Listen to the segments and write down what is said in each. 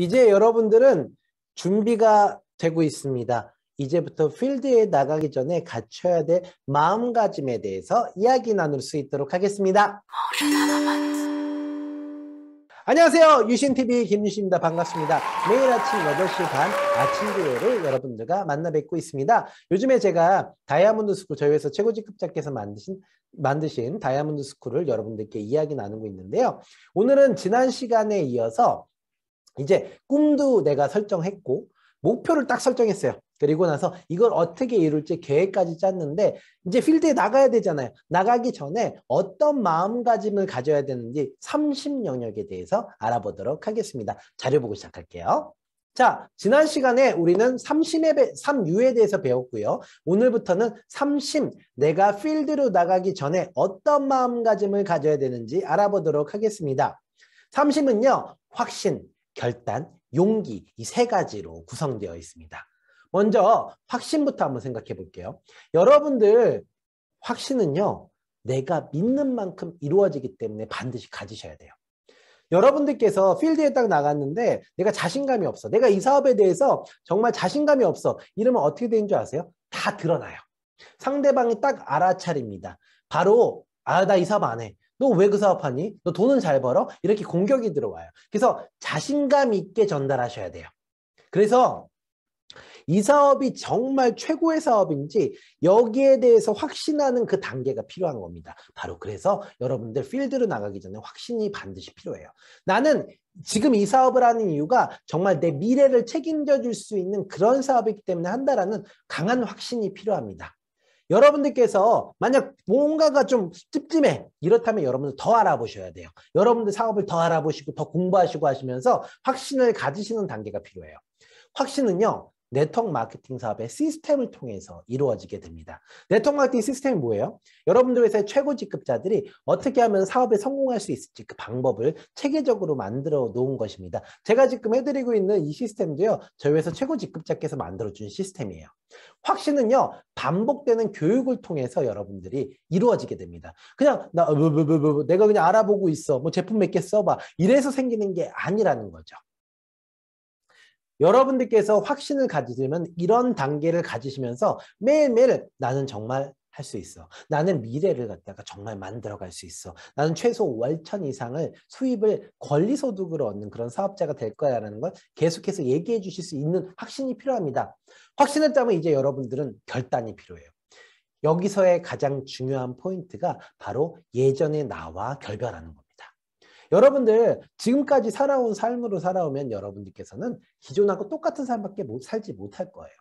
이제 여러분들은 준비가 되고 있습니다. 이제부터 필드에 나가기 전에 갖춰야 될 마음가짐에 대해서 이야기 나눌 수 있도록 하겠습니다. 안녕하세요. 유신TV 김유신입니다. 반갑습니다. 매일 아침 8시 반 아침 교회를 여러분들과 만나 뵙고 있습니다. 요즘에 제가 다이아몬드 스쿨 저희 회사 최고직급자께서 만드신 만드신 다이아몬드 스쿨을 여러분들께 이야기 나누고 있는데요. 오늘은 지난 시간에 이어서 이제 꿈도 내가 설정했고 목표를 딱 설정했어요. 그리고 나서 이걸 어떻게 이룰지 계획까지 짰는데 이제 필드에 나가야 되잖아요. 나가기 전에 어떤 마음가짐을 가져야 되는지 30 영역에 대해서 알아보도록 하겠습니다. 자료 보고 시작할게요. 자, 지난 시간에 우리는 3심에 3유에 대해서 배웠고요. 오늘부터는 3심, 내가 필드로 나가기 전에 어떤 마음가짐을 가져야 되는지 알아보도록 하겠습니다. 3심은요, 확신, 결단, 용기 이 세 가지로 구성되어 있습니다. 먼저 확신부터 한번 생각해 볼게요. 여러분들 확신은요. 내가 믿는 만큼 이루어지기 때문에 반드시 가지셔야 돼요. 여러분들께서 필드에 딱 나갔는데 내가 자신감이 없어. 내가 이 사업에 대해서 정말 자신감이 없어. 이러면 어떻게 되는 줄 아세요? 다 드러나요. 상대방이 딱 알아차립니다. 바로 아나 이 사업 안 해. 너왜그 사업하니? 너 돈은 잘 벌어? 이렇게 공격이 들어와요. 그래서 자신감 있게 전달하셔야 돼요. 그래서 이 사업이 정말 최고의 사업인지 여기에 대해서 확신하는 그 단계가 필요한 겁니다. 바로 그래서 여러분들 필드로 나가기 전에 확신이 반드시 필요해요. 나는 지금 이 사업을 하는 이유가 정말 내 미래를 책임져 줄 수 있는 그런 사업이기 때문에 한다라는 강한 확신이 필요합니다. 여러분들께서 만약 뭔가가 좀 찝찝해 이렇다면 여러분들 더 알아보셔야 돼요. 여러분들 사업을 더 알아보시고 더 공부하시고 하시면서 확신을 가지시는 단계가 필요해요. 확신은요 네트워크 마케팅 사업의 시스템을 통해서 이루어지게 됩니다. 네트워크 마케팅 시스템이 뭐예요? 여러분들 회사의 최고 직급자들이 어떻게 하면 사업에 성공할 수 있을지 그 방법을 체계적으로 만들어 놓은 것입니다. 제가 지금 해드리고 있는 이 시스템도요. 저희 회사 최고 직급자께서 만들어준 시스템이에요. 확신은요. 반복되는 교육을 통해서 여러분들이 이루어지게 됩니다. 그냥 나 뭐, 뭐, 뭐, 내가 그냥 알아보고 있어. 뭐 제품 몇 개 써봐. 이래서 생기는 게 아니라는 거죠. 여러분들께서 확신을 가지려면 이런 단계를 가지시면서 매일매일 나는 정말 할 수 있어. 나는 미래를 갖다가 정말 만들어갈 수 있어. 나는 최소 월천 이상을 수입을 권리소득으로 얻는 그런 사업자가 될 거야라는 걸 계속해서 얘기해 주실 수 있는 확신이 필요합니다. 확신을 따면 이제 여러분들은 결단이 필요해요. 여기서의 가장 중요한 포인트가 바로 예전에 나와 결별하는 겁니다. 여러분들 지금까지 살아온 삶으로 살아오면 여러분들께서는 기존하고 똑같은 삶밖에 못 살지 못할 거예요.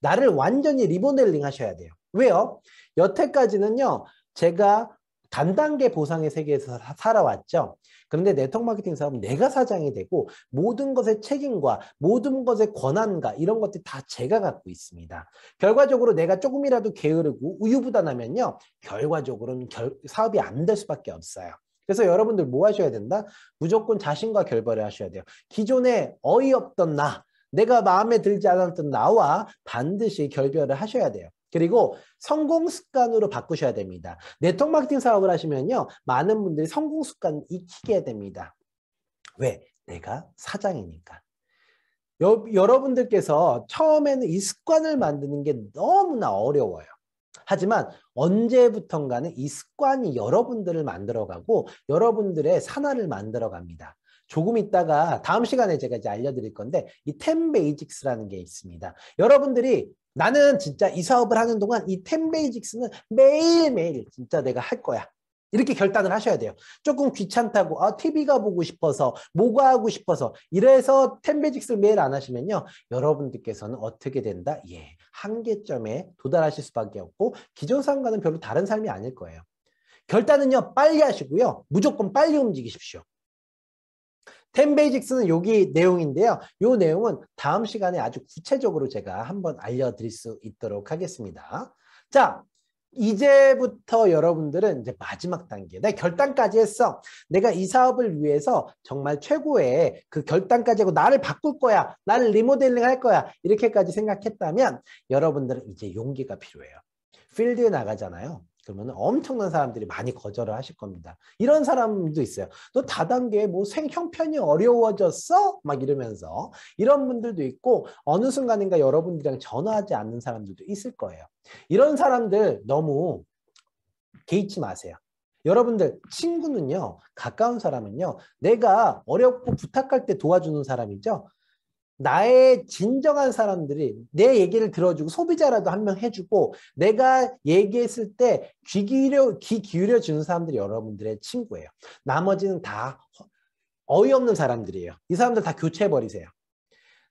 나를 완전히 리모델링 하셔야 돼요. 왜요? 여태까지는요. 제가 단단계 보상의 세계에서 살아왔죠. 그런데 네트워크 마케팅 사업은 내가 사장이 되고 모든 것의 책임과 모든 것의 권한과 이런 것들이 다 제가 갖고 있습니다. 결과적으로 내가 조금이라도 게으르고 우유부단하면요. 결과적으로는 결, 사업이 안 될 수밖에 없어요. 그래서 여러분들 뭐 하셔야 된다? 무조건 자신과 결별을 하셔야 돼요. 기존에 어이없던 나, 내가 마음에 들지 않았던 나와 반드시 결별을 하셔야 돼요. 그리고 성공 습관으로 바꾸셔야 됩니다. 네트워크 마케팅 사업을 하시면요. 많은 분들이 성공 습관 익히게 됩니다. 왜? 내가 사장이니까. 여, 여러분들께서 처음에는 이 습관을 만드는 게 너무나 어려워요. 하지만 언제부턴가는 이 습관이 여러분들을 만들어가고 여러분들의 산화를 만들어갑니다. 조금 있다가 다음 시간에 제가 이제 알려드릴 건데 이 텐베이직스라는 게 있습니다. 여러분들이 나는 진짜 이 사업을 하는 동안 이 텐베이직스는 매일매일 진짜 내가 할 거야. 이렇게 결단을 하셔야 돼요. 조금 귀찮다고 아 TV가 보고 싶어서 뭐가 하고 싶어서 이래서 텐베직스를 매일 안 하시면요. 여러분들께서는 어떻게 된다? 예, 한계점에 도달하실 수밖에 없고 기존 삶과는 별로 다른 삶이 아닐 거예요. 결단은요. 빨리 하시고요. 무조건 빨리 움직이십시오. 텐베이직스는 여기 내용인데요. 요 내용은 다음 시간에 아주 구체적으로 제가 한번 알려드릴 수 있도록 하겠습니다. 자, 이제부터 여러분들은 이제 마지막 단계. 내가 결단까지 했어. 내가 이 사업을 위해서 정말 최고의 그 결단까지 하고 나를 바꿀 거야. 나를 리모델링 할 거야. 이렇게까지 생각했다면 여러분들은 이제 용기가 필요해요. 필드에 나가잖아요. 그러면 엄청난 사람들이 많이 거절을 하실 겁니다. 이런 사람도 있어요. 또 다단계 뭐생 형편이 어려워졌어? 막 이러면서 이런 분들도 있고 어느 순간인가 여러분들이랑 전화하지 않는 사람들도 있을 거예요. 이런 사람들 너무 개의치 마세요. 여러분들 친구는요. 가까운 사람은요. 내가 어렵고 부탁할 때 도와주는 사람이죠. 나의 진정한 사람들이 내 얘기를 들어주고 소비자라도 한 명 해주고 내가 얘기했을 때 귀 기울여, 귀 기울여 주는 사람들이 여러분들의 친구예요. 나머지는 다 어이없는 사람들이에요. 이 사람들 다 교체해버리세요.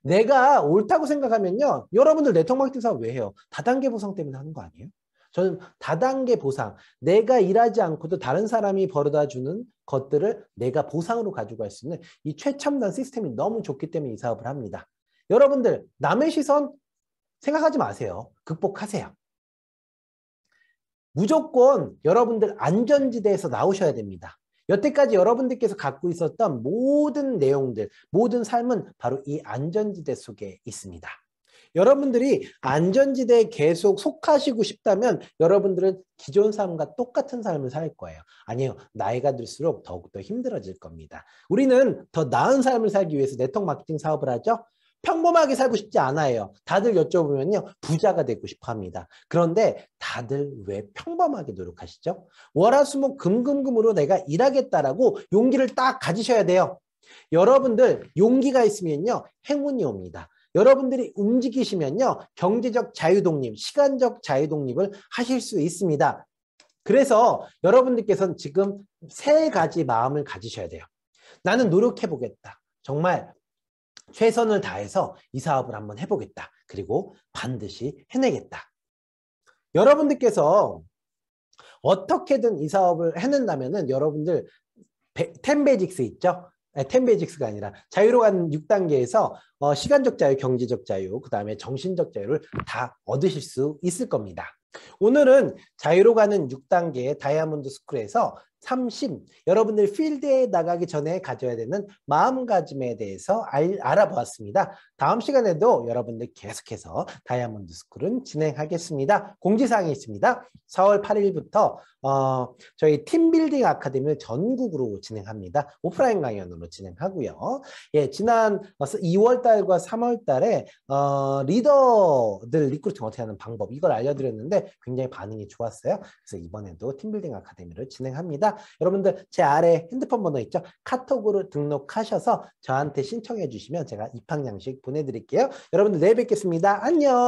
내가 옳다고 생각하면요. 여러분들 네트워크 마케팅 사업 왜 해요? 다단계 보상 때문에 하는 거 아니에요? 저는 다단계 보상, 내가 일하지 않고도 다른 사람이 벌어다 주는 것들을 내가 보상으로 가지고 갈수 있는 이 최첨단 시스템이 너무 좋기 때문에 이 사업을 합니다. 여러분들 남의 시선 생각하지 마세요. 극복하세요. 무조건 여러분들 안전지대에서 나오셔야 됩니다. 여태까지 여러분들께서 갖고 있었던 모든 내용들, 모든 삶은 바로 이 안전지대 속에 있습니다. 여러분들이 안전지대에 계속 속하시고 싶다면 여러분들은 기존 삶과 똑같은 삶을 살 거예요. 아니요. 나이가 들수록 더욱더 힘들어질 겁니다. 우리는 더 나은 삶을 살기 위해서 네트워크 마케팅 사업을 하죠. 평범하게 살고 싶지 않아요. 다들 여쭤보면요. 부자가 되고 싶어 합니다. 그런데 다들 왜 평범하게 노력하시죠? 월화수목 금금금으로 내가 일하겠다라고 용기를 딱 가지셔야 돼요. 여러분들 용기가 있으면요. 행운이 옵니다. 여러분들이 움직이시면요. 경제적 자유독립, 시간적 자유독립을 하실 수 있습니다. 그래서 여러분들께서는 지금 세 가지 마음을 가지셔야 돼요. 나는 노력해보겠다. 정말 최선을 다해서 이 사업을 한번 해보겠다. 그리고 반드시 해내겠다. 여러분들께서 어떻게든 이 사업을 해낸다면 여러분들 텐베직스 있죠? 네, 텐베이직스가 아니라 자유로 간 6단계에서 어, 시간적 자유, 경제적 자유, 그 다음에 정신적 자유를 다 얻으실 수 있을 겁니다. 오늘은 자유로 가는 6단계 다이아몬드 스쿨에서 삼심 여러분들 필드에 나가기 전에 가져야 되는 마음가짐에 대해서 알, 아보았습니다 다음 시간에도 여러분들 계속해서 다이아몬드 스쿨은 진행하겠습니다. 공지사항이 있습니다. 4월 8일부터 어, 저희 팀빌딩 아카데미를 전국으로 진행합니다. 오프라인 강연으로 진행하고요. 예, 지난 2월 달과 3월 달에 어, 리더들 리크루팅 어떻게 하는 방법 이걸 알려드렸는데 굉장히 반응이 좋았어요. 그래서 이번에도 팀빌딩 아카데미를 진행합니다. 여러분들 제 아래 핸드폰 번호 있죠? 카톡으로 등록하셔서 저한테 신청해 주시면 제가 입학 양식 보내드릴게요. 여러분들 내일 뵙겠습니다. 안녕.